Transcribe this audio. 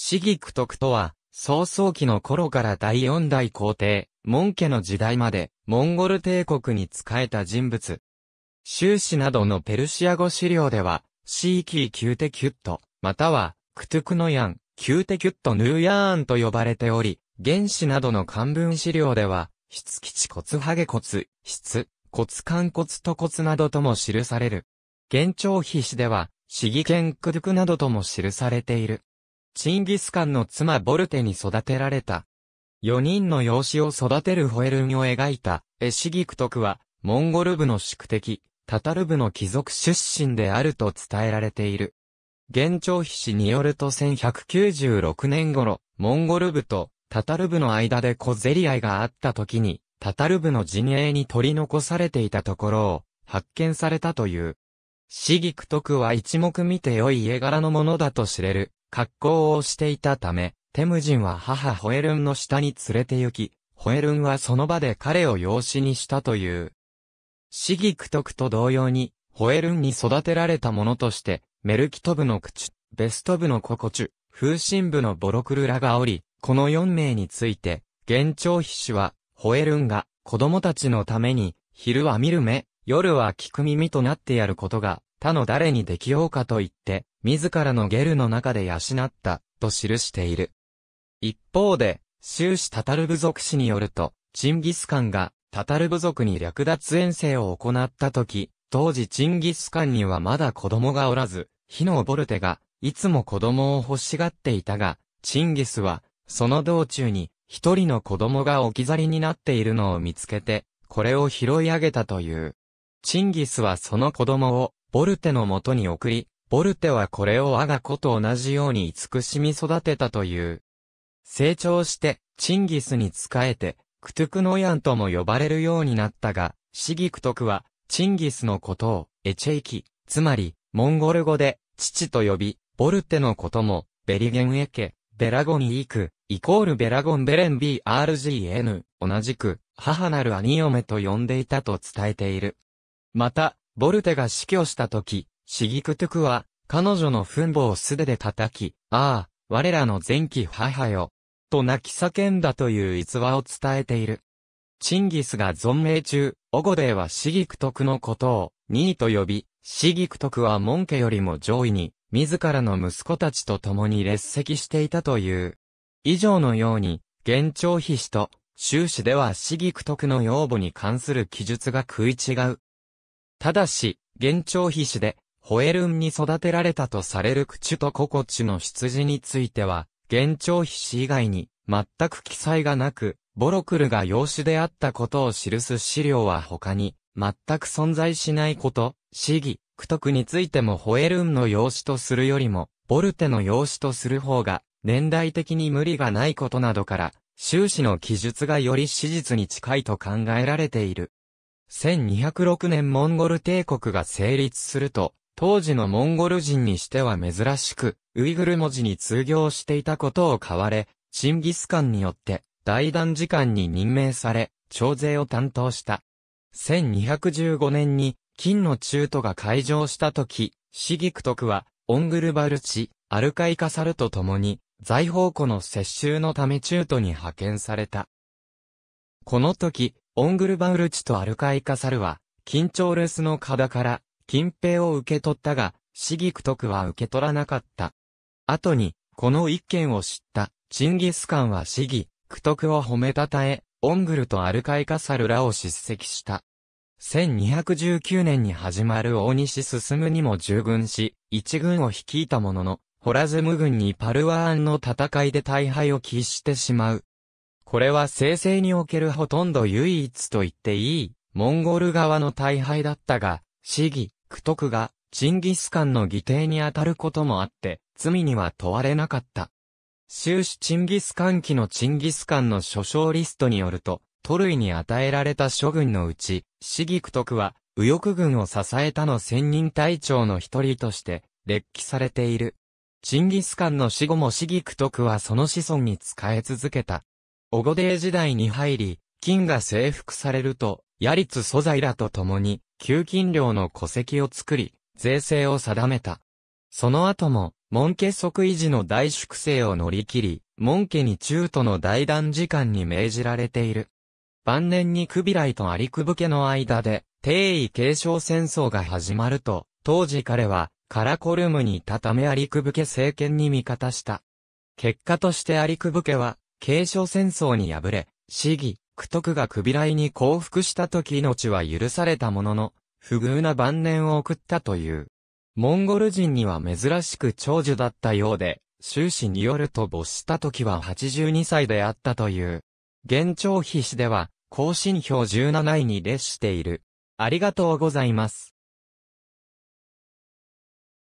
四義九徳とは、早々期の頃から第四代皇帝、門家の時代まで、モンゴル帝国に仕えた人物。修士などのペルシア語資料では、シーキー・キューテ・キュット、または、クトゥクノヤン、キューテ・キュット・ヌーヤーンと呼ばれており、原子などの漢文資料では、基地骨ハゲ骨、質、骨肝骨と骨などとも記される。現調皮紙では、ギケンクドゥクなどとも記されている。チンギスカンの妻ボルテに育てられた。4人の養子を育てるホエルンを描いた、エシギクトクは、モンゴル部の宿敵、タタル部の貴族出身であると伝えられている。現長筆氏によると1196年頃、モンゴル部とタタル部の間で小競り合いがあった時に、タタル部の陣営に取り残されていたところを発見されたという。シギクトクは一目見て良い家柄のものだと知れる。格好をしていたため、テムジンは母ホエルンの下に連れて行き、ホエルンはその場で彼を養子にしたという。シギクトクと同様に、ホエルンに育てられたものとして、メルキトブの口、ベスト部のココチュ、風神部のボロクルラがおり、この4名について、現長筆氏は、ホエルンが子供たちのために、昼は見る目、夜は聞く耳となってやることが他の誰にできようかと言って、自らのゲルの中で養った、と記している。一方で、終始タタル部族史によると、チンギスカンがタタル部族に略奪遠征を行った時、当時チンギスカンにはまだ子供がおらず、火のボルテが、いつも子供を欲しがっていたが、チンギスは、その道中に、一人の子供が置き去りになっているのを見つけて、これを拾い上げたという。チンギスはその子供をボルテの元に送り、ボルテはこれを我が子と同じように慈しみ育てたという。成長して、チンギスに仕えて、クトゥクノヤンとも呼ばれるようになったが、シギクトクは、チンギスのことを、エチェイキ、つまり、モンゴル語で、父と呼び、ボルテのことも、ベリゲンエケ、ベラゴンイーク、イコールベラゴンベレン BRGN、同じく、母なる兄嫁と呼んでいたと伝えている。また、ボルテが死去した時、シギクトゥクは、彼女の墳墓を素手で叩き、ああ、我らの前期母よ、と泣き叫んだという逸話を伝えている。チンギスが存命中、オゴデーはシギクトクのことを、ニーと呼び、シギクトクはモン家よりも上位に、自らの息子たちと共に列席していたという。以上のように、現長妃氏と、終始ではシギクトクの養母に関する記述が食い違う。ただし、現状皮種で、ホエルンに育てられたとされるクチュとココチュの出自については、現状皮種以外に、全く記載がなく、ボロクルが養子であったことを記す資料は他に、全く存在しないこと、市議、クトクについてもホエルンの養子とするよりも、ボルテの養子とする方が、年代的に無理がないことなどから、終始の記述がより史実に近いと考えられている。1206年モンゴル帝国が成立すると、当時のモンゴル人にしては珍しく、ウイグル文字に通行していたことを買われ、チンギスカンによって、大断時間に任命され、徴税を担当した。1215年に、金の中途が開場した時、シギクトクは、オングルバルチ、アルカイカサルと共に、財宝庫の接収のため中途に派遣された。この時、オングルバウルチとアルカイカサルは、緊張レスの肌から、金平を受け取ったが、シギクトクは受け取らなかった。後に、この一件を知った、チンギスカンはシギ、クトクを褒めたたえ、オングルとアルカイカサルらを叱責した。1219年に始まる大西進にも従軍し、一軍を率いたものの、ホラズム軍にパルワーンの戦いで大敗を喫してしまう。これは生成におけるほとんど唯一と言っていい、モンゴル側の大敗だったが、市議、クトクが、チンギスカンの議定に当たることもあって、罪には問われなかった。終始チンギスカン期のチンギスカンの諸将リストによると、ト類に与えられた諸軍のうち、シギクトクは、右翼軍を支えたの千人隊長の一人として、列記されている。チンギスカンの死後もシギクトクはその子孫に仕え続けた。オゴデー時代に入り、金が征服されると、ヤリツ素材らと共に、旧金領の戸籍を作り、税制を定めた。その後も、門家即維持の大粛清を乗り切り、門家に中途の大断時間に命じられている。晩年にクビライとアリクブ家の間で、帝位継承戦争が始まると、当時彼は、カラコルムに畳めアリクブ家政権に味方した。結果としてアリクブ家は、継承戦争に敗れ、死儀、苦徳が首来に降伏した時命は許されたものの、不遇な晩年を送ったという。モンゴル人には珍しく長寿だったようで、終始によると没した時は82歳であったという。現調皮市では、更新表17位に列している。ありがとうございます。